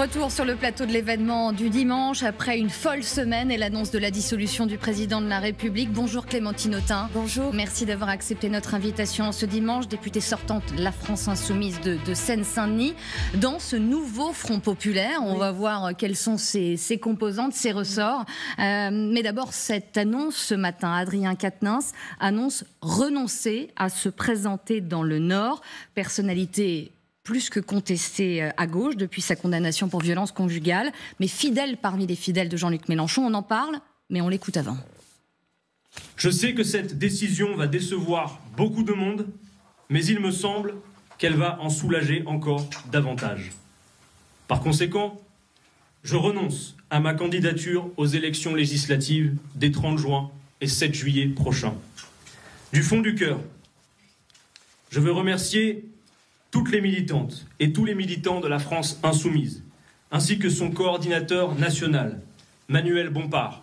Retour sur le plateau de l'événement du dimanche après une folle semaine et l'annonce de la dissolution du président de la République. Bonjour Clémentine Autain. Bonjour. Merci d'avoir accepté notre invitation ce dimanche, députée sortante de la France Insoumise de, Seine-Saint-Denis. Dans ce nouveau Front Populaire, on va voir quelles sont ses, composantes, ses ressorts. Euh, mais d'abord, cette annonce ce matin, Adrien Quatennens annonce renoncer à se présenter dans le Nord. Personnalité plus que contesté euh, à gauche depuis sa condamnation pour violence conjugale, mais fidèle parmi les fidèles de Jean-Luc Mélenchon. On en parle, mais on l'écoute avant. Je sais que cette décision va décevoir beaucoup de monde, mais il me semble qu'elle va en soulager encore davantage. Par conséquent, je renonce à ma candidature aux élections législatives des 30 juin et 7 juillet prochains. Du fond du cœur, je veux remercier toutes les militantes et tous les militants de la France insoumise, ainsi que son coordinateur national, Manuel Bompard,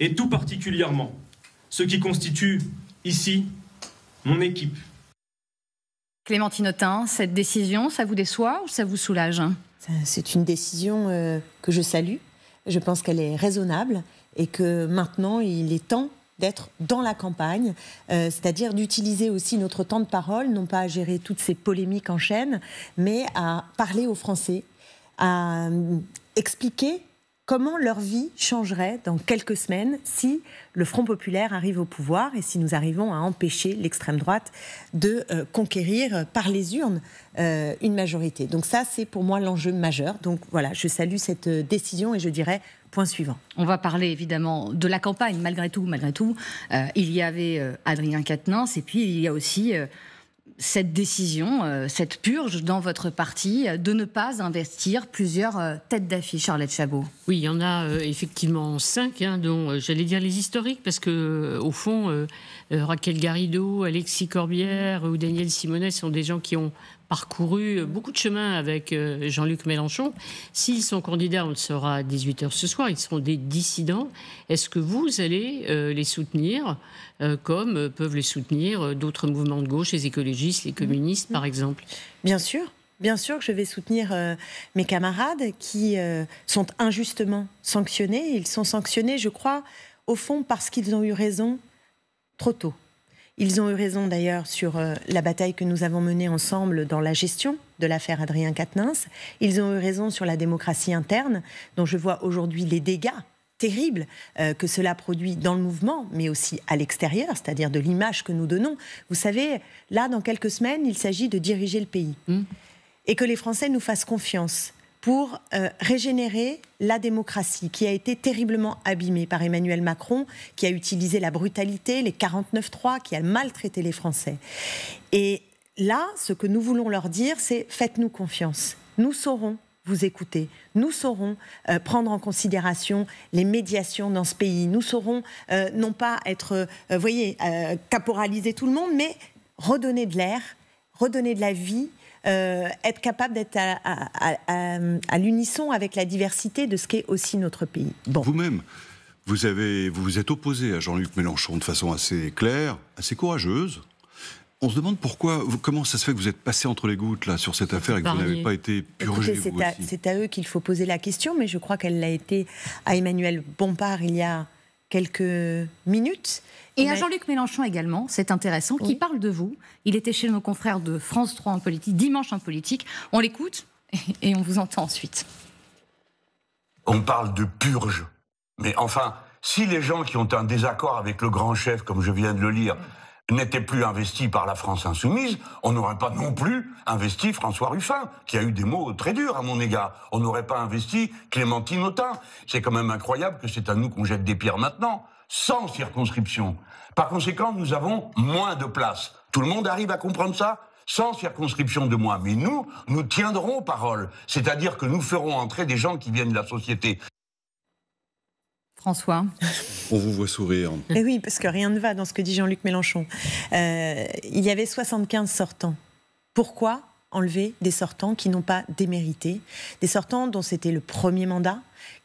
et tout particulièrement ceux qui constituent ici mon équipe. Clémentine Autain, cette décision, ça vous déçoit ou ça vous soulage C'est une décision euh, que je salue. Je pense qu'elle est raisonnable et que maintenant, il est temps d'être dans la campagne, euh, c'est-à-dire d'utiliser aussi notre temps de parole, non pas à gérer toutes ces polémiques en chaîne, mais à parler aux Français, à euh, expliquer comment leur vie changerait dans quelques semaines si le Front populaire arrive au pouvoir et si nous arrivons à empêcher l'extrême droite de euh, conquérir par les urnes euh, une majorité. Donc ça, c'est pour moi l'enjeu majeur. Donc voilà, je salue cette euh, décision et je dirais point suivant. On va parler évidemment de la campagne, malgré tout. Malgré tout, il y avait Adrien Quatennens et puis il y a aussi cette décision, euh, cette purge dans votre parti euh, de ne pas investir plusieurs euh, têtes d'affiche, Charlotte Chabot Oui, il y en a effectivement cinq, hein, dont j'allais dire les historiques, parce que au fond, Raquel Garrido, Alexis Corbière ou Daniel Simonet sont des gens qui ont parcouru beaucoup de chemin avec euh, Jean-Luc Mélenchon. S'ils sont candidats, on le saura à 18h ce soir, ils seront des dissidents. Est-ce que vous allez euh, les soutenir euh, comme peuvent les soutenir d'autres mouvements de gauche, les écologistes, les communistes par exemple Bien sûr. Bien sûr que je vais soutenir mes camarades qui sont injustement sanctionnés. Ils sont sanctionnés, je crois, au fond parce qu'ils ont eu raison trop tôt. Ils ont eu raison d'ailleurs sur euh, la bataille que nous avons menée ensemble dans la gestion de l'affaire Adrien Quatennens. Ils ont eu raison sur la démocratie interne, dont je vois aujourd'hui les dégâts terribles euh, que cela produit dans le mouvement, mais aussi à l'extérieur, c'est-à-dire de l'image que nous donnons. Vous savez, là, dans quelques semaines, il s'agit de diriger le pays. Mmh. Et que les Français nous fassent confiance pour euh, régénérer la démocratie qui a été terriblement abîmée par Emmanuel Macron, qui a utilisé la brutalité, les 49-3, qui a maltraité les Français. Et là, ce que nous voulons leur dire, c'est faites-nous confiance. Nous saurons vous écouter. Nous saurons euh, prendre en considération les médiations dans ce pays. Nous saurons euh, non pas être, voyez, caporaliser tout le monde, mais redonner de l'air, redonner de la vie euh, être capable d'être à, l'unisson avec la diversité de ce qu'est aussi notre pays. Bon. Vous-même, vous, avez, vous vous êtes opposé à Jean-Luc Mélenchon de façon assez claire, assez courageuse. On se demande pourquoi, comment ça se fait que vous êtes passé entre les gouttes là sur cette affaire et que vous n'avez pas été purgé. C'est à, à, eux qu'il faut poser la question, mais je crois qu'elle l'a été à Emmanuel Bompard il y a quelques minutes. Et à Jean-Luc Mélenchon également, c'est intéressant, qui parle de vous. Il était chez nos confrères de France 3 en politique, dimanche en politique. On l'écoute et on vous entend ensuite. On parle de purge. Mais enfin, si les gens qui ont un désaccord avec le grand chef, comme je viens de le lire, n'était plus investi par la France insoumise, on n'aurait pas non plus investi François Ruffin, qui a eu des mots très durs à mon égard. On n'aurait pas investi Clémentine Autain. C'est quand même incroyable que c'est à nous qu'on jette des pierres maintenant, sans circonscription. Par conséquent, nous avons moins de place. Tout le monde arrive à comprendre ça sans circonscription de moi. Mais nous, nous tiendrons parole. C'est-à-dire que nous ferons entrer des gens qui viennent de la société François On vous voit sourire. Eh oui, parce que rien ne va dans ce que dit Jean-Luc Mélenchon. Euh, il y avait 75 sortants. Pourquoi enlever des sortants qui n'ont pas démérité Des sortants dont c'était le premier mandat,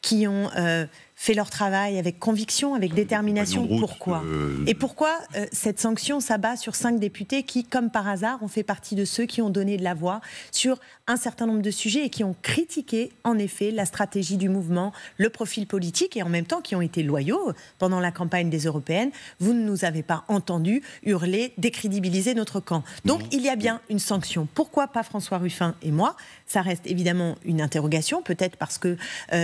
qui ont euh, fait leur travail avec conviction, avec détermination. pourquoi euh, Et pourquoi euh, cette sanction s'abat sur cinq députés qui, comme par hasard, ont fait partie de ceux qui ont donné de la voix sur un certain nombre de sujets et qui ont critiqué, en effet, la stratégie du mouvement, le profil politique et en même temps qui ont été loyaux pendant la campagne des européennes. Vous ne nous avez pas entendu hurler, décrédibiliser notre camp. Donc il y a bien une sanction. Pourquoi pas François Ruffin et moi Ça reste évidemment une interrogation, peut-être parce que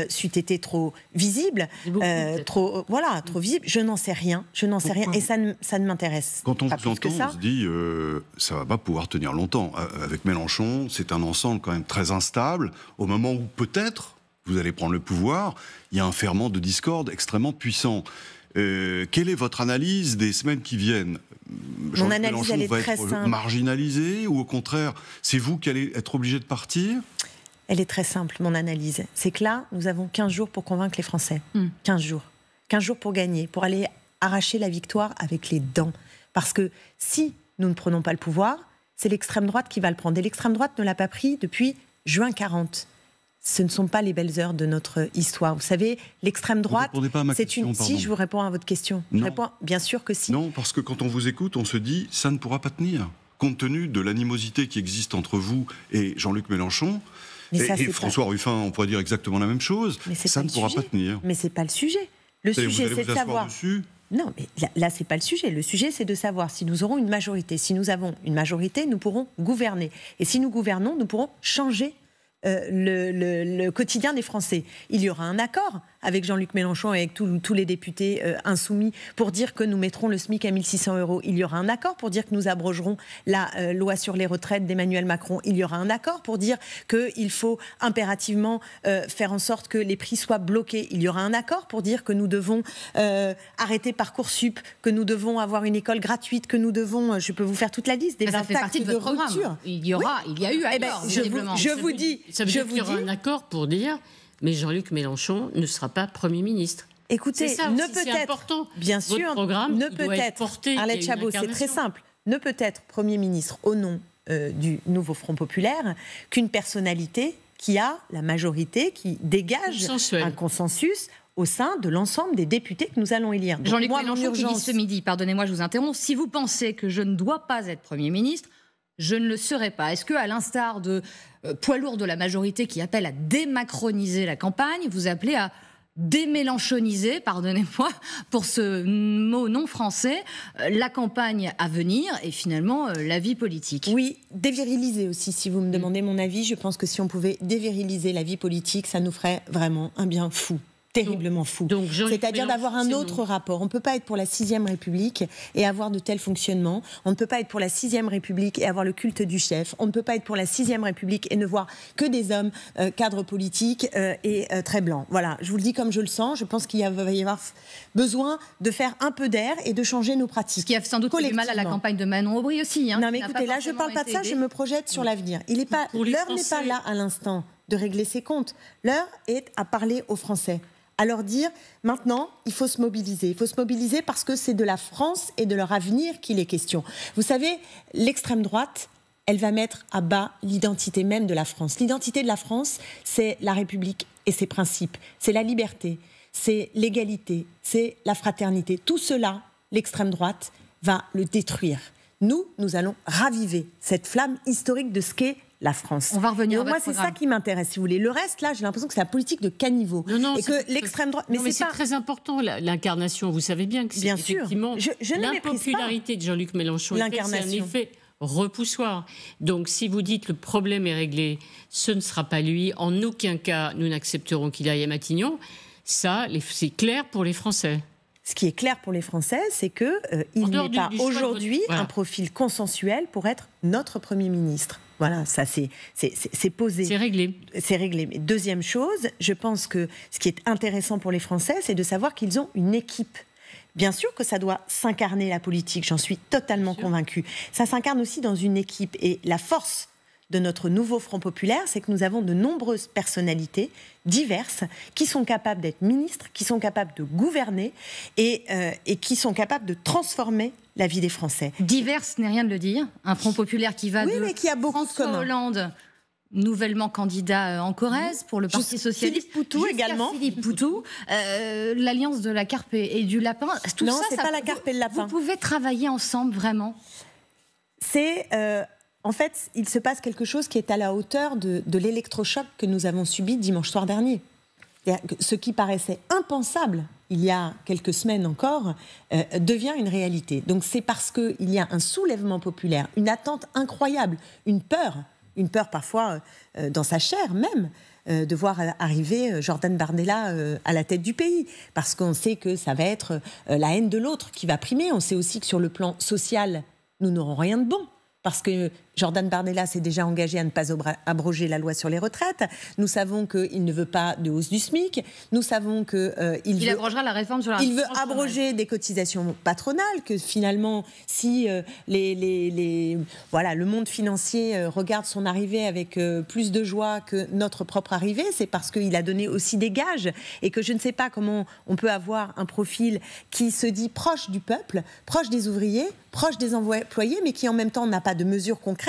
suite été trop visible, euh, trop euh, voilà, mm. trop visible. Je n'en sais rien, je n'en sais rien, et ça ne, ça ne m'intéresse. Quand on on se dit euh, ça va pas pouvoir tenir longtemps. Euh, avec Mélenchon, c'est un ensemble quand même très instable. Au moment où peut-être vous allez prendre le pouvoir, il y a un ferment de discorde extrêmement puissant. quelle est votre analyse des semaines qui viennent Mon analyse, Mélenchon est très être marginalisé ou au contraire, c'est vous qui allez être obligé de partir elle est très simple, mon analyse. C'est que là, nous avons 15 jours pour convaincre les Français. 15 hmm. jours. 15 jours pour gagner, pour aller arracher la victoire avec les dents. Parce que si nous ne prenons pas le pouvoir, c'est l'extrême droite qui va le prendre. Et l'extrême droite ne l'a pas pris depuis juin 40. Ce ne sont pas les belles heures de notre histoire. Vous savez, l'extrême droite, c'est une. Si je vous réponds à votre question, bien sûr que si. Non, parce que quand on vous écoute, on se dit ça ne pourra pas tenir. Compte tenu de l'animosité qui existe entre vous et Jean-Luc Mélenchon, et, François Ruffin, on pourrait dire exactement la même chose. Mais ça ne pourra pas tenir. Mais c'est pas le sujet. Le sujet, c'est de savoir. Non, mais là, c'est pas le sujet. Le sujet, c'est de savoir si nous aurons une majorité. Si nous avons une majorité, nous pourrons gouverner. Et si nous gouvernons, nous pourrons changer euh, le, quotidien des Français. Il y aura un accord avec Jean-Luc Mélenchon et avec tous les députés euh, insoumis pour dire que nous mettrons le SMIC à 1600 euros. Il y aura un accord pour dire que nous abrogerons la euh, loi sur les retraites d'Emmanuel Macron. Il y aura un accord pour dire qu'il faut impérativement euh, faire en sorte que les prix soient bloqués. Il y aura un accord pour dire que nous devons arrêter Parcoursup, que nous devons avoir une école gratuite, que nous devons, je peux vous faire toute la liste des ah, ça fait partie de, votre programme. Il y aura, il y a eu un eh ben, accord. je vous, dis, je vous dis, un accord pour dire mais Jean-Luc Mélenchon ne sera pas Premier ministre. Écoutez, ça ne peut être, important. bien Votre programme, ne peut être, Arlette Chabot, c'est très simple, ne peut être Premier ministre au nom euh, du nouveau Front populaire qu'une personnalité qui a la majorité, qui dégage un consensus au sein de l'ensemble des députés que nous allons élire. Jean-Luc Mélenchon qui ce midi, pardonnez-moi, je vous interromps, si vous pensez que je ne dois pas être Premier ministre, je ne le serai pas. Est-ce que, à l'instar de euh, poids lourds de la majorité qui appelle à démacroniser la campagne, vous appelez à démélanchoniser, pardonnez-moi pour ce mot non français, euh, la campagne à venir et finalement euh, la vie politique. Oui, déviriliser aussi, si vous me mm. demandez mon avis, je pense que si on pouvait déviriliser la vie politique, ça nous ferait vraiment un bien fou terriblement fou. C'est-à-dire d'avoir un autre rapport. On ne peut pas être pour la sixième République et avoir de tels fonctionnements. On ne peut pas être pour la sixième République et avoir le culte du chef. On ne peut pas être pour la sixième République et ne voir que des hommes euh, cadres politiques euh, et euh, très blancs. Voilà, je vous le dis comme je le sens. Je pense qu'il va y avoir besoin de faire un peu d'air et de changer nos pratiques. Ce qui a sans doute fait du mal à la campagne de Manon Aubry aussi. Hein, non mais écoutez, là je ne parle pas de ça, je me projette sur l'avenir. Il est pas, l'heure n'est pas là à l'instant de régler ses comptes. L'heure est à parler aux Français à leur dire maintenant, il faut se mobiliser. Il faut se mobiliser parce que c'est de la France et de leur avenir qu'il est question. Vous savez, l'extrême droite, elle va mettre à bas l'identité même de la France. L'identité de la France, c'est la République et ses principes, c'est la liberté, c'est l'égalité, c'est la fraternité. Tout cela, l'extrême droite va le détruire. Nous, nous allons raviver cette flamme historique de ce qu'est la France. On va revenir. moi, c'est ça qui m'intéresse, si vous voulez. Le reste, là, j'ai l'impression que c'est la politique de caniveau non, et que l'extrême droite. Mais c'est très important l'incarnation. Vous savez bien que c'est effectivement je, je l'impopularité de Jean-Luc Mélenchon. L'incarnation. C'est un effet repoussoir. Donc si vous dites le problème est réglé, ce ne sera pas lui. En aucun cas, nous n'accepterons qu'il aille à Matignon. Ça, c'est clair pour les Français. Ce qui est clair pour les Français, c'est qu'il n'y euh, il pas aujourd'hui un profil consensuel pour être notre Premier ministre. Voilà, ça c'est posé. C'est réglé. C'est réglé. Mais deuxième chose, je pense que ce qui est intéressant pour les Français, c'est de savoir qu'ils ont une équipe. Bien sûr que ça doit s'incarner la politique, j'en suis totalement convaincue. Ça s'incarne aussi dans une équipe et la force de notre nouveau Front populaire, c'est que nous avons de nombreuses personnalités diverses qui sont capables d'être ministres, qui sont capables de gouverner et, euh, et qui sont capables de transformer la vie des Français. Diverses n'est rien de le dire. Un Front populaire qui va de mais qui François Hollande nouvellement candidat euh, en Corrèze pour le Parti socialiste. Philippe Poutou également. Philippe Poutou, euh, l'alliance de la carpe et du lapin. Tout non, ça, n'est pas la carpe et le lapin. Vous pouvez travailler ensemble vraiment. C'est en fait, il se passe quelque chose qui est à la hauteur de, l'électrochoc que nous avons subi dimanche soir dernier. Ce qui paraissait impensable il y a quelques semaines encore euh, devient une réalité. Donc c'est parce qu'il y a un soulèvement populaire, une attente incroyable, une peur, une peur parfois euh, euh, dans sa chair même, de voir arriver Jordan Bardella à la tête du pays, parce qu'on sait que ça va être la haine de l'autre qui va primer. On sait aussi que sur le plan social, nous n'aurons rien de bon, parce que Jordan Bardella s'est déjà engagé à ne pas abroger la loi sur les retraites. Nous savons qu'il ne veut pas de hausse du SMIC. Nous savons qu'il euh, il veut, la réforme sur la Il veut abroger des cotisations patronales. Que finalement, si euh, les, les, les, voilà, le monde financier euh, regarde son arrivée avec plus de joie que notre propre arrivée, c'est parce qu'il a donné aussi des gages et que je ne sais pas comment on peut avoir un profil qui se dit proche du peuple, proche des ouvriers, proche des employés, mais qui en même temps n'a pas de mesures concrètes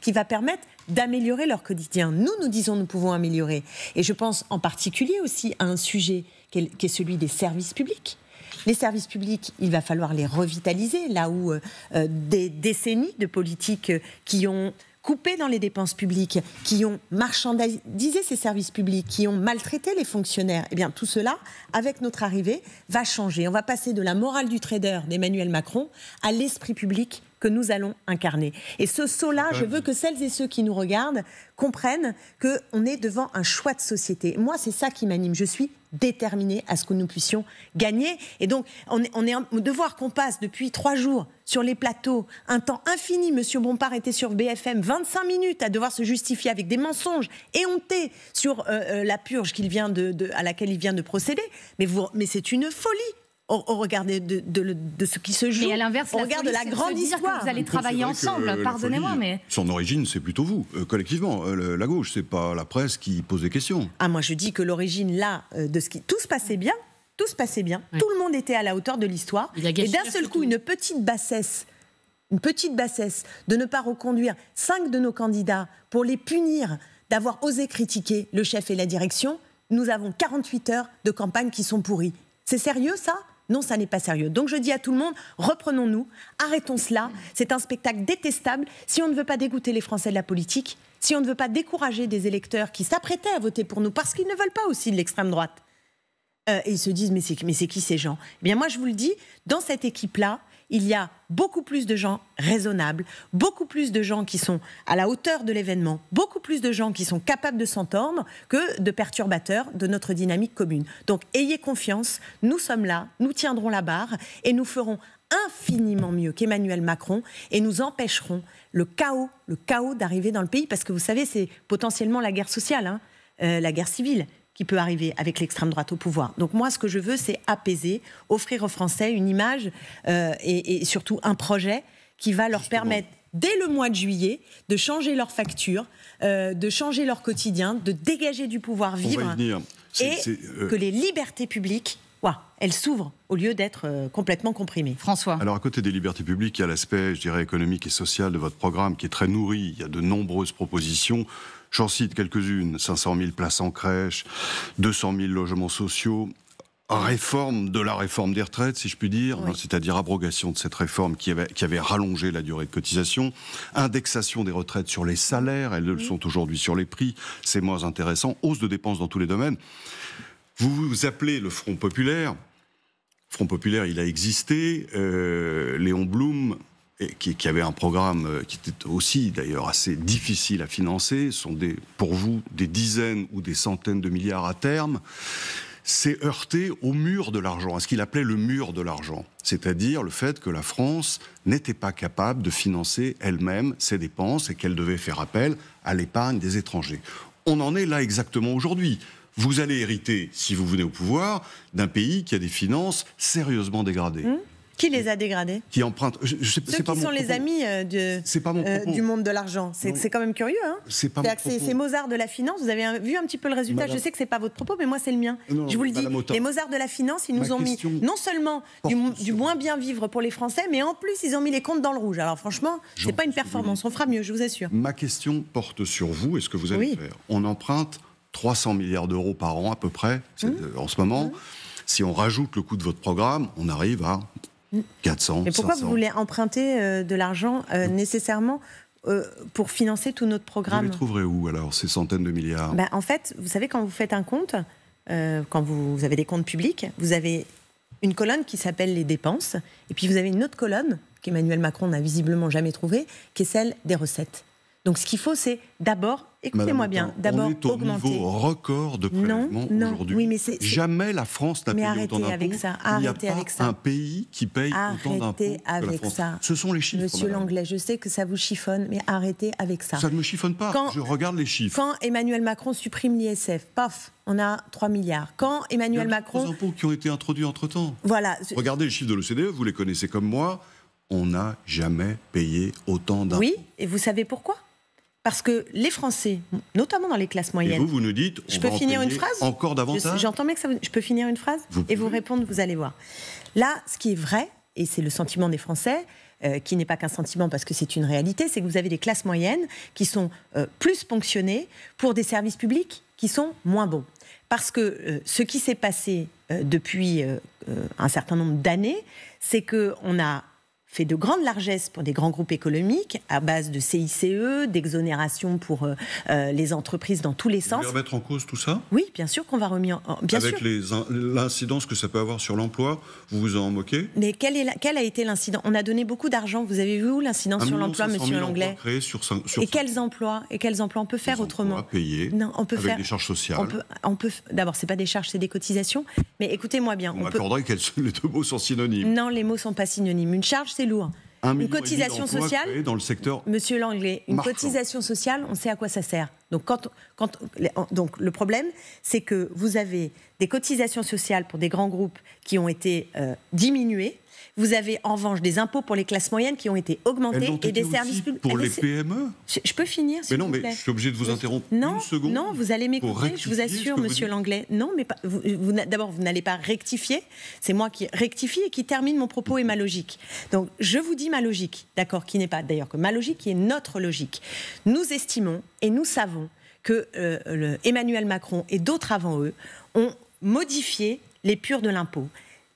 qui va permettre d'améliorer leur quotidien. Nous, nous disons nous pouvons améliorer. Et je pense en particulier aussi à un sujet qui est, celui des services publics. Les services publics, il va falloir les revitaliser, là où euh, euh, des décennies de politiques qui ont coupé dans les dépenses publiques, qui ont marchandisé ces services publics, qui ont maltraité les fonctionnaires, eh bien tout cela, avec notre arrivée, va changer. On va passer de la morale du trader d'Emmanuel Macron à l'esprit public que nous allons incarner. Et ce saut-là, je veux que celles et ceux qui nous regardent comprennent qu'on est devant un choix de société. Moi, c'est ça qui m'anime. Je suis déterminée à ce que nous puissions gagner. Et donc, on est, on est de voir qu'on passe depuis trois jours sur les plateaux, un temps infini, M. Bompard était sur BFM, 25 minutes à devoir se justifier avec des mensonges et éhontés sur euh, euh, la purge à laquelle il vient de procéder. Mais, mais c'est une folie au, de, ce qui se joue. Et à l'inverse, la regarde la grande histoire. Que vous allez travailler ensemble, pardonnez-moi, mais son origine, c'est plutôt vous, euh, collectivement, euh, la gauche. C'est pas la presse qui pose des questions. Ah, moi, je dis que l'origine là euh, de ce qui tout se passait bien, tout se passait bien, tout le monde était à la hauteur de l'histoire, et d'un seul coup, une petite bassesse. Une petite bassesse de ne pas reconduire cinq de nos candidats pour les punir d'avoir osé critiquer le chef et la direction. Nous avons 48 heures de campagne qui sont pourries. C'est sérieux ça non, ça n'est pas sérieux. Donc je dis à tout le monde, reprenons-nous, arrêtons cela. C'est un spectacle détestable. Si on ne veut pas dégoûter les Français de la politique, si on ne veut pas décourager des électeurs qui s'apprêtaient à voter pour nous parce qu'ils ne veulent pas aussi de l'extrême droite, euh, et ils se disent mais c'est qui ces gens Eh bien moi je vous le dis, dans cette équipe-là, il y a beaucoup plus de gens raisonnables, beaucoup plus de gens qui sont à la hauteur de l'événement, beaucoup plus de gens qui sont capables de s'entendre que de perturbateurs de notre dynamique commune. Donc ayez confiance, nous sommes là, nous tiendrons la barre et nous ferons infiniment mieux qu'Emmanuel Macron et nous empêcherons le chaos, le chaos d'arriver dans le pays parce que vous savez, c'est potentiellement la guerre sociale, hein, euh, la guerre civile qui peut arriver avec l'extrême droite au pouvoir. Donc moi, ce que je veux, c'est apaiser, offrir aux Français une image euh, et, surtout un projet qui va leur permettre dès le mois de juillet de changer leur facture, euh, de changer leur quotidien, de dégager du pouvoir vivre et euh, que les libertés publiques elles elle s'ouvre au lieu d'être complètement comprimées. – François. Alors à côté des libertés publiques, il y a l'aspect, je dirais, économique et social de votre programme qui est très nourri. Il y a de nombreuses propositions. J'en cite quelques-unes 500 000 places en crèche, 200 000 logements sociaux, réforme de la réforme des retraites, si je puis dire, c'est-à-dire abrogation de cette réforme qui avait, qui avait, rallongé la durée de cotisation, indexation des retraites sur les salaires, elles le sont aujourd'hui sur les prix, c'est moins intéressant, hausse de dépenses dans tous les domaines. Vous vous appelez le Front populaire. Front populaire, il a existé. Euh, Léon Blum et qui, avait un programme euh, qui était aussi d'ailleurs assez difficile à financer, sont pour vous des dizaines ou des centaines de milliards à terme, s'est heurté au mur de l'argent, à ce qu'il appelait le mur de l'argent, c'est-à-dire le fait que la France n'était pas capable de financer elle-même ses dépenses et qu'elle devait faire appel à l'épargne des étrangers. On en est là exactement aujourd'hui. Vous allez hériter, si vous venez au pouvoir, d'un pays qui a des finances sérieusement dégradées. Mmh. Qui les a dégradés Qui emprunte Ceux qui sont les amis euh, euh, du monde de l'argent. C'est quand même curieux. Hein c'est pas C'est Mozart de la finance. Vous avez vu un petit peu le résultat. Je sais que c'est pas votre propos, mais moi c'est le mien. je vous le dis. Les Mozart de la finance, ils nous ont mis non seulement du, du, moins bien vivre pour les Français, mais en plus ils ont mis les comptes dans le rouge. Alors franchement, c'est pas une performance. On fera mieux, je vous assure. Ma question porte sur vous et ce que vous allez faire. On emprunte 300 milliards d'euros par an à peu près mmh. euh, en ce moment. Mmh. Si on rajoute le coût de votre programme, on arrive à 400, Mais pourquoi vous voulez emprunter euh, de l'argent euh, nécessairement euh, pour financer tout notre programme Vous les trouverez où alors, ces centaines de milliards ben, En fait, vous savez, quand vous faites un compte, quand vous avez des comptes publics, vous avez une colonne qui s'appelle les dépenses, et puis vous avez une autre colonne qu'Emmanuel Macron n'a visiblement jamais trouvée, qui est celle des recettes. Donc ce qu'il faut, c'est d'abord écoutez-moi bien. D'abord, on est au niveau record de paiement aujourd'hui. Jamais la France n'a payé autant d'impôts. Avec ça, arrêtez avec ça. un pays qui paye autant d'impôts avec Ça. Ce sont les chiffres. Monsieur Langlais, je sais que ça vous chiffonne, mais arrêtez avec ça. Ça ne me chiffonne pas. Quand, je regarde les chiffres. Quand Emmanuel Macron supprime l'ISF, paf, on a 3 milliards. Quand Emmanuel Macron. Les impôts qui ont été introduits entre-temps. Voilà. Regardez les chiffres de l'OCDE, vous les connaissez comme moi. On n'a jamais payé autant d'impôts. Oui, et vous savez pourquoi parce que les Français, notamment dans les classes moyennes. Et vous, vous nous dites. je peux finir une phrase Encore davantage J'entends bien que ça. Vous... Je peux finir une phrase Et vous répondre, vous allez voir. Là, ce qui est vrai, et c'est le sentiment des Français, euh, qui n'est pas qu'un sentiment parce que c'est une réalité, c'est que vous avez des classes moyennes qui sont euh, plus ponctionnées pour des services publics qui sont moins bons. Parce que euh, ce qui s'est passé depuis un certain nombre d'années, c'est qu'on a fait de grandes largesses pour des grands groupes économiques à base de CICE, d'exonération pour euh, euh, les entreprises dans tous les sens. va remettre en cause tout ça Oui, bien sûr qu'on va remettre en cause. Avec l'incidence que ça peut avoir sur l'emploi, vous vous en moquez Mais quel est la, a été l'incident On a donné beaucoup d'argent. Vous avez vu l'incidence sur l'emploi, monsieur Langlais sur, Et quels emplois Et quels emplois on peut faire autrement Non, on peut avec faire des charges sociales. On peut, d'abord, c'est pas des charges, c'est des cotisations. Mais écoutez-moi bien. On, on que les deux mots sont synonymes. Non, les mots sont pas synonymes. Une charge, c'est une cotisation sociale dans le secteur. Monsieur Langlais, une cotisation sociale, on sait à quoi ça sert. Donc, quand, quand, donc le problème, c'est que vous avez des cotisations sociales pour des grands groupes qui ont été euh, diminuées vous avez en revanche des impôts pour les classes moyennes qui ont été augmentés et des services publics. Pour ah, les PME je, peux finir Mais non, vous plaît. mais je suis obligé de vous interrompre non, une seconde. Non, vous allez m'écouter, je vous assure, monsieur Langlais. Non, mais vous, d'abord, vous n'allez pas rectifier. C'est moi qui rectifie et qui termine mon propos et ma logique. Donc, je vous dis ma logique, d'accord, qui n'est pas d'ailleurs que ma logique, qui est notre logique. Nous estimons et nous savons que euh, Emmanuel Macron et d'autres avant eux ont modifié les purs de l'impôt.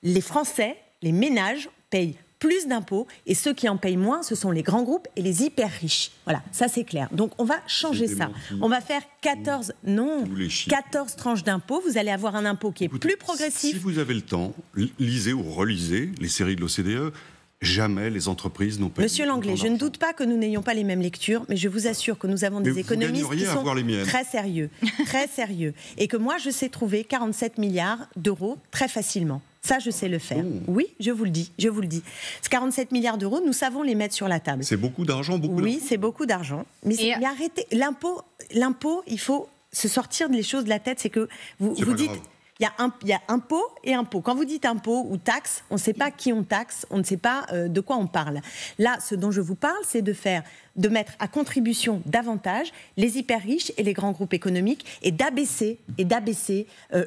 Les Français les ménages payent plus d'impôts et ceux qui en payent moins, ce sont les grands groupes et les hyper riches. Voilà, ça c'est clair. Donc on va changer ça. On va faire 14 non, 14 tranches d'impôts, vous allez avoir un impôt qui est plus progressif. Si vous avez le temps, lisez ou relisez les séries de l'OCDE. Jamais les entreprises n'ont pas. Monsieur Langlais, je ne doute pas que nous n'ayons pas les mêmes lectures, mais je vous assure que nous avons des économistes qui sont très sérieux, très sérieux, et que moi je sais trouver 47 milliards d'euros très facilement. Ça, je sais le faire. Oh. Oui, je vous le dis, je vous le dis. 47 milliards d'euros, nous savons les mettre sur la table. C'est beaucoup d'argent, beaucoup. Oui, c'est beaucoup d'argent. Mais, arrêtez, l'impôt, l'impôt, il faut se sortir des choses de la tête. C'est que vous, vous dites il y, a impôt et impôt. Quand vous dites impôt ou taxe, on ne sait pas qui on taxe, on ne sait pas euh, de quoi on parle. Là, ce dont je vous parle, c'est de faire, de mettre à contribution davantage les hyper riches et les grands groupes économiques et d'abaisser et d'abaisser euh,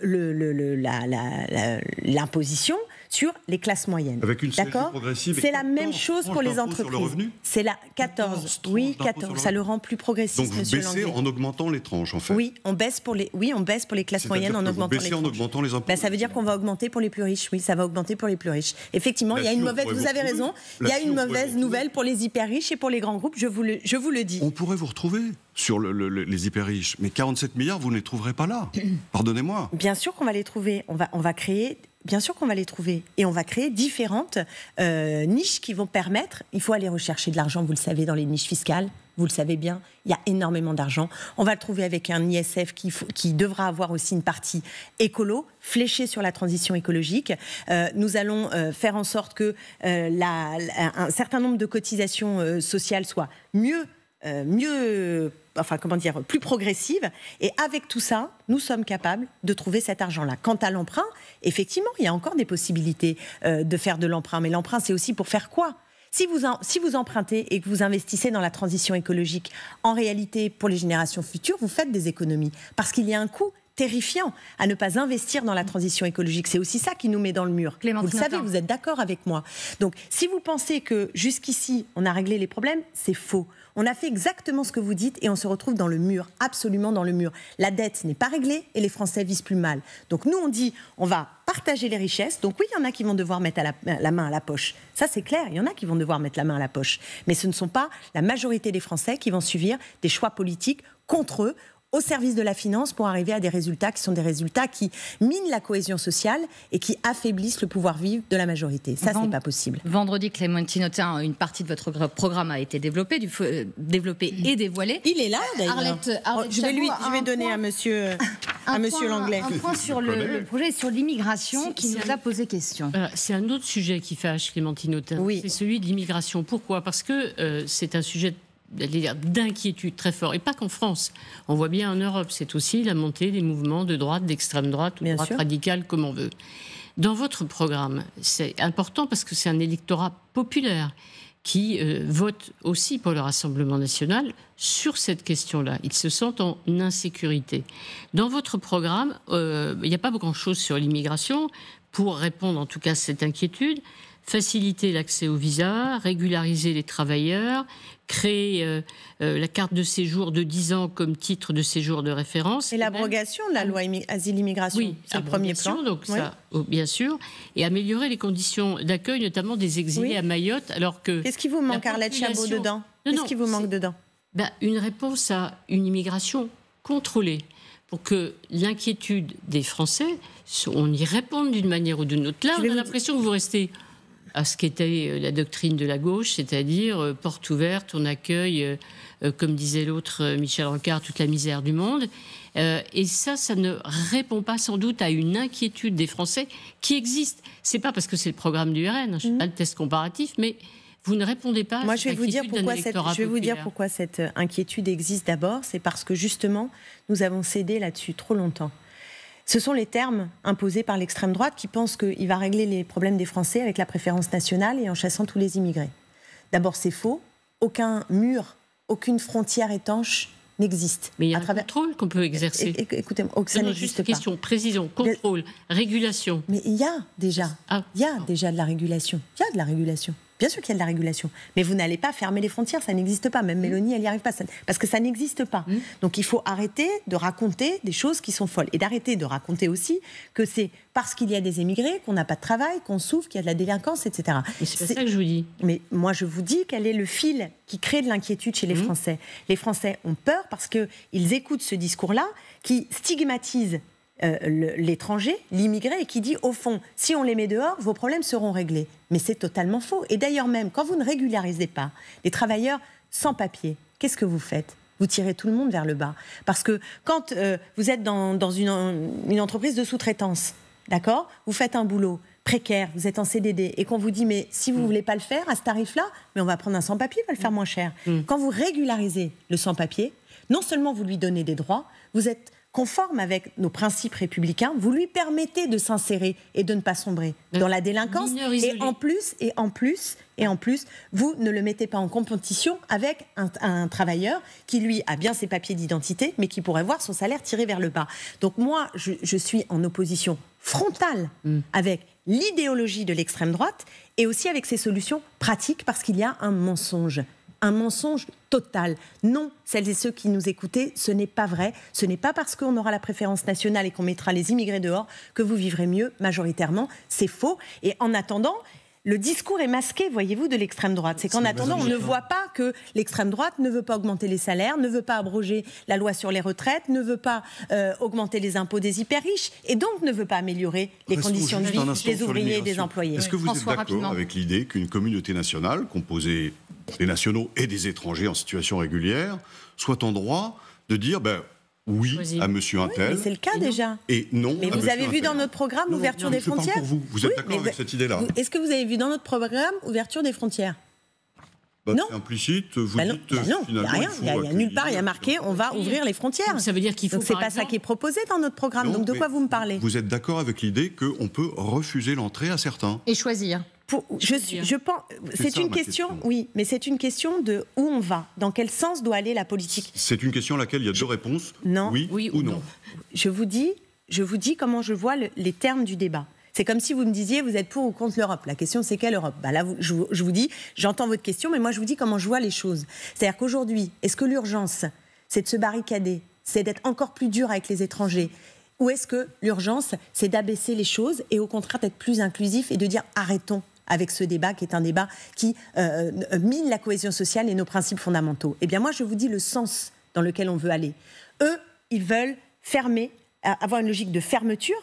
l'imposition sur les classes moyennes. D'accord C'est la même chose pour les entreprises. c'est la 14. oui, 14. ça le rend plus progressif. Donc vous baissez en augmentant les tranches, en fait. Oui, on baisse pour les, oui, on baisse pour les classes moyennes en augmentant, les en augmentant les bah, ça veut dire qu'on va augmenter pour les plus riches. Oui, ça va augmenter pour les plus riches. Effectivement, il y a une mauvaise. Vous avez raison. Il y a une mauvaise nouvelle pour les hyper riches et pour les grands groupes. Je vous le, je vous le dis. On pourrait vous retrouver sur les hyper riches. Mais 47 milliards, vous ne les trouverez pas là. Pardonnez-moi. Bien sûr qu'on va les trouver. On va, on va créer bien sûr qu'on va les trouver. Et on va créer différentes euh, niches qui vont permettre, il faut aller rechercher de l'argent, vous le savez, dans les niches fiscales. Vous le savez bien, il y a énormément d'argent. On va le trouver avec un ISF qui, devra avoir aussi une partie écolo, fléchée sur la transition écologique. Euh, nous allons euh, faire en sorte que un certain nombre de cotisations sociales soient mieux, mieux enfin comment dire, plus progressive. Et avec tout ça, nous sommes capables de trouver cet argent-là. Quant à l'emprunt, effectivement, il y a encore des possibilités euh, de faire de l'emprunt. Mais l'emprunt, c'est aussi pour faire quoi si vous, si vous empruntez et que vous investissez dans la transition écologique, en réalité, pour les générations futures, vous faites des économies. Parce qu'il y a un coût terrifiant à ne pas investir dans la transition écologique. C'est aussi ça qui nous met dans le mur. Clémentine vous le savez, vous êtes d'accord avec moi. Donc, si vous pensez que jusqu'ici, on a réglé les problèmes, c'est faux. On a fait exactement ce que vous dites et on se retrouve dans le mur, absolument dans le mur. La dette n'est pas réglée et les Français visent plus mal. Donc nous, on dit, on va partager les richesses. Donc oui, il y en a qui vont devoir mettre la, la, main à la poche. Ça, c'est clair, il y en a qui vont devoir mettre la main à la poche. Mais ce ne sont pas la majorité des Français qui vont suivre des choix politiques contre eux au service de la finance pour arriver à des résultats qui sont des résultats qui minent la cohésion sociale et qui affaiblissent le pouvoir vivre de la majorité. Ça, ce c'est pas possible. Vendredi, Clémentine Autain, une partie de votre programme a été développée, du... Euh, mm. et dévoilée. Il est là, d'ailleurs. Oh, je vais lui, je vais donner à monsieur. à Monsieur Langlais. Un point sur le, projet sur l'immigration qui nous a posé question. Euh, c'est un autre sujet qui fâche Clémentine Autain. Oui. C'est celui de l'immigration. Pourquoi Parce que euh, c'est un sujet d'inquiétude très fort. Et pas qu'en France. On voit bien en Europe, c'est aussi la montée des mouvements de droite, d'extrême droite ou de droite radicale, comme on veut. Dans votre programme, c'est important parce que c'est un électorat populaire qui euh, vote aussi pour le Rassemblement national sur cette question-là. Ils se sentent en insécurité. Dans votre programme, euh, il n'y a pas beaucoup de choses sur l'immigration pour répondre en tout cas à cette inquiétude faciliter l'accès au visa, régulariser les travailleurs, créer euh, euh, la carte de séjour de 10 ans comme titre de séjour de référence. Et, l'abrogation de la loi asile-immigration, oui, c'est le premier plan. Donc oui. ça, oh, bien sûr, et améliorer les conditions d'accueil, notamment des exilés à Mayotte, alors que... Qu'est-ce qui vous manque, Arlette Chabot, dedans Qu'est-ce qui vous manque dedans ben, Une réponse à une immigration contrôlée pour que l'inquiétude des Français, on y réponde d'une manière ou d'une autre. Là, on a l'impression que vous restez à ce qu'était euh, la doctrine de la gauche, c'est-à-dire euh, porte ouverte, on accueille, euh, comme disait l'autre Michel Rancard, toute la misère du monde. Et ça, ça ne répond pas sans doute à une inquiétude des Français qui existe. C'est pas parce que c'est le programme du RN, hein, je mhm. pas le test comparatif, mais vous ne répondez pas. Moi, à je vais vous dire je vais vous dire pourquoi cette inquiétude existe d'abord. C'est parce que justement, nous avons cédé là-dessus trop longtemps. Ce sont les termes imposés par l'extrême droite qui pense qu'il va régler les problèmes des Français avec la préférence nationale et en chassant tous les immigrés. D'abord, c'est faux. Aucun mur, aucune frontière étanche n'existe. Mais il y a un contrôle qu'on peut exercer. écoutez, moi oh, ça juste question, précision, contrôle, régulation. Mais il y a déjà, ah. il y a déjà de la régulation. Il y a de la régulation. Bien sûr qu'il y a de la régulation, mais vous n'allez pas fermer les frontières, ça n'existe pas. Même mm. Mélanie, elle n'y arrive pas, ça, parce que ça n'existe pas. Mm. Donc il faut arrêter de raconter des choses qui sont folles et d'arrêter de raconter aussi que c'est parce qu'il y a des émigrés qu'on n'a pas de travail, qu'on souffre, qu'il y a de la délinquance, etc. c'est pas ça que je vous dis. Mais moi, je vous dis quel est le fil qui crée de l'inquiétude chez les mm. Français. Les Français ont peur parce qu'ils écoutent ce discours-là qui stigmatise euh, l'étranger, l'immigré, et qui dit au fond, si on les met dehors, vos problèmes seront réglés. Mais c'est totalement faux. Et d'ailleurs même, quand vous ne régularisez pas les travailleurs sans papier, qu'est-ce que vous faites vous tirez tout le monde vers le bas. Parce que quand euh, vous êtes dans, une, entreprise de sous-traitance, d'accord Vous faites un boulot, précaire, vous êtes en CDD et qu'on vous dit mais si vous ne mm. voulez pas le faire à ce tarif-là, mais on va prendre un sans-papier, on va le faire mm. moins cher. Mm. Quand vous régularisez le sans-papier, non seulement vous lui donnez des droits, vous êtes conforme avec nos principes républicains, vous lui permettez de s'insérer et de ne pas sombrer dans la délinquance. Et en plus, et en plus, et en plus, vous ne le mettez pas en compétition avec un, travailleur qui, lui, a bien ses papiers d'identité, mais qui pourrait voir son salaire tiré vers le bas. Donc moi, je, suis en opposition frontale hmm. avec l'idéologie de l'extrême droite et aussi avec ses solutions pratiques parce qu'il y a un mensonge un mensonge total. Non, celles et ceux qui nous écoutaient, ce n'est pas vrai. Ce n'est pas parce qu'on aura la préférence nationale et qu'on mettra les immigrés dehors que vous vivrez mieux majoritairement. C'est faux. Et en attendant, le discours est masqué, voyez-vous, de l'extrême droite. C'est qu'en attendant, on ne voit pas que l'extrême droite ne veut pas augmenter les salaires, ne veut pas abroger la loi sur les retraites, ne veut pas euh, augmenter les impôts des hyper riches et donc ne veut pas améliorer les conditions de vie des ouvriers et des employés. Est-ce que vous êtes d'accord avec l'idée qu'une communauté nationale composée des nationaux et des étrangers en situation régulière soit en droit de dire ben, oui à monsieur Intel. c'est le cas déjà. Et non. Mais vous avez vu dans notre programme ouverture des frontières. vous, êtes d'accord avec cette idée-là Est-ce que vous avez vu dans notre programme ouverture des frontières bah, non. implicite, vous bah non, dites bah finalement, rien, il, n'y a, nulle part, il y a marqué on va ouvrir les frontières. ça veut dire qu'il faut. Donc c'est pas ça qui est proposé dans notre programme. Donc de quoi vous me parlez Vous êtes d'accord avec l'idée qu'on peut refuser l'entrée à certains et choisir je, je pense, c'est une question, oui, mais c'est une question de où on va, dans quel sens doit aller la politique. C'est une question à laquelle il y a deux réponses, non, oui, ou non. Je vous dis, je vous dis comment je vois les termes du débat. C'est comme si vous me disiez, vous êtes pour ou contre l'Europe. La question, c'est quelle Europe bah Là, je, je vous dis, j'entends votre question, mais moi, je vous dis comment je vois les choses. C'est-à-dire qu'aujourd'hui, est-ce que l'urgence, c'est de se barricader, c'est d'être encore plus dur avec les étrangers, ou est-ce que l'urgence, c'est d'abaisser les choses et au contraire d'être plus inclusif et de dire arrêtons avec ce débat qui est un débat qui euh, euh, mine la cohésion sociale et nos principes fondamentaux. Eh bien, moi, je vous dis le sens dans lequel on veut aller. Eux, ils veulent fermer, euh, avoir une logique de fermeture,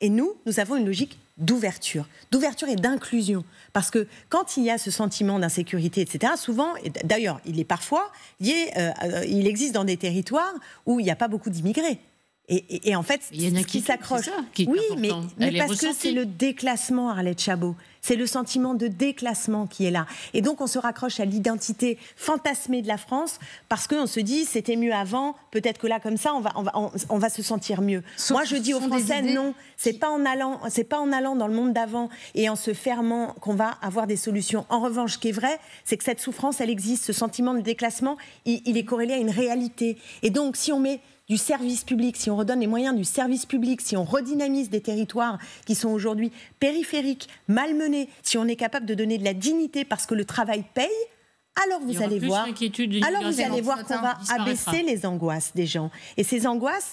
et nous, nous avons une logique d'ouverture, d'ouverture et d'inclusion. Parce que quand il y a ce sentiment d'insécurité, etc., souvent, d'ailleurs, il est parfois lié, il existe dans des territoires où il n'y a pas beaucoup d'immigrés. Et, en fait, il y qui, s'accroche. Oui, mais, parce que c'est le déclassement, Arlette Chabot. C'est le sentiment de déclassement qui est là. Et donc, on se raccroche à l'identité fantasmée de la France parce qu'on se dit, c'était mieux avant, peut-être que là, comme ça, on va, on va, on, va se sentir mieux. Moi, je dis aux Français, non, c'est pas en allant, c'est pas en allant dans le monde d'avant et en se fermant qu'on va avoir des solutions. En revanche, ce qui est vrai, c'est que cette souffrance, elle existe. Ce sentiment de déclassement, il est corrélé à une réalité. Et donc, si on met du service public, si on redonne les moyens du service public, si on redynamise des territoires qui sont aujourd'hui périphériques, malmenés, si on est capable de donner de la dignité parce que le travail paye, alors vous allez voir, alors vous allez voir qu'on va abaisser les angoisses des gens. Et ces angoisses,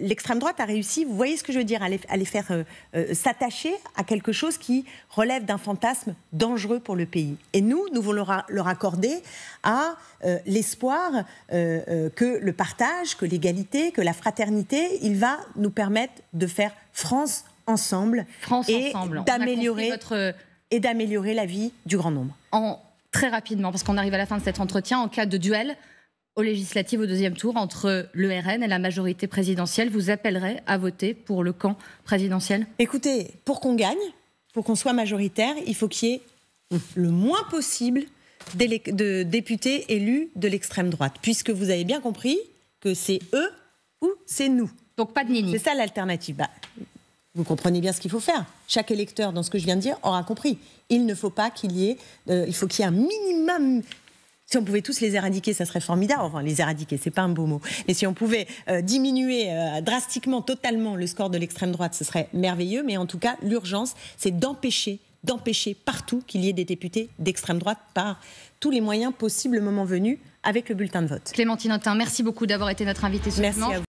l'extrême droite a réussi, vous voyez ce que je veux dire, à les, faire euh, euh, s'attacher à quelque chose qui relève d'un fantasme dangereux pour le pays. Et nous, nous voulons leur, accorder à euh, l'espoir que le partage, que l'égalité, que la fraternité, il va nous permettre de faire France ensemble et d'améliorer votre... et d'améliorer la vie du grand nombre. En très rapidement, parce qu'on arrive à la fin de cet entretien, en cas de duel aux législatives au deuxième tour entre le RN et la majorité présidentielle, vous appellerez à voter pour le camp présidentiel Écoutez, pour qu'on gagne, pour qu'on soit majoritaire, il faut qu'il y ait le moins possible de députés élus de l'extrême droite, puisque vous avez bien compris que c'est eux ou c'est nous. Donc pas de nini. C'est ça l'alternative. Bah, vous comprenez bien ce qu'il faut faire. Chaque électeur, dans ce que je viens de dire, aura compris. Il ne faut pas qu'il y ait, euh, il faut qu'il y ait un minimum si on pouvait tous les éradiquer, ça serait formidable. Enfin, les éradiquer, c'est pas un beau mot. Mais si on pouvait euh, diminuer euh, drastiquement, totalement le score de l'extrême droite, ce serait merveilleux. Mais en tout cas, l'urgence, c'est d'empêcher, d'empêcher partout qu'il y ait des députés d'extrême droite par tous les moyens possibles, moment venu, avec le bulletin de vote. Clémentine Autain, merci beaucoup d'avoir été notre invitée ce